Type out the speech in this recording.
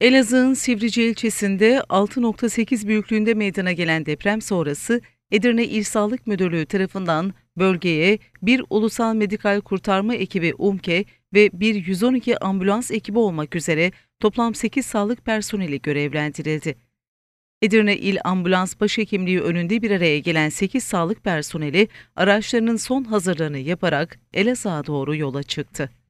Elazığ'ın Sivrice ilçesinde 6.8 büyüklüğünde meydana gelen deprem sonrası Edirne İl Sağlık Müdürlüğü tarafından bölgeye bir ulusal medikal kurtarma ekibi UMKE ve bir 112 ambulans ekibi olmak üzere toplam 8 sağlık personeli görevlendirildi. Edirne İl Ambulans Başhekimliği önünde bir araya gelen 8 sağlık personeli araçlarının son hazırlığını yaparak Elazığ'a doğru yola çıktı.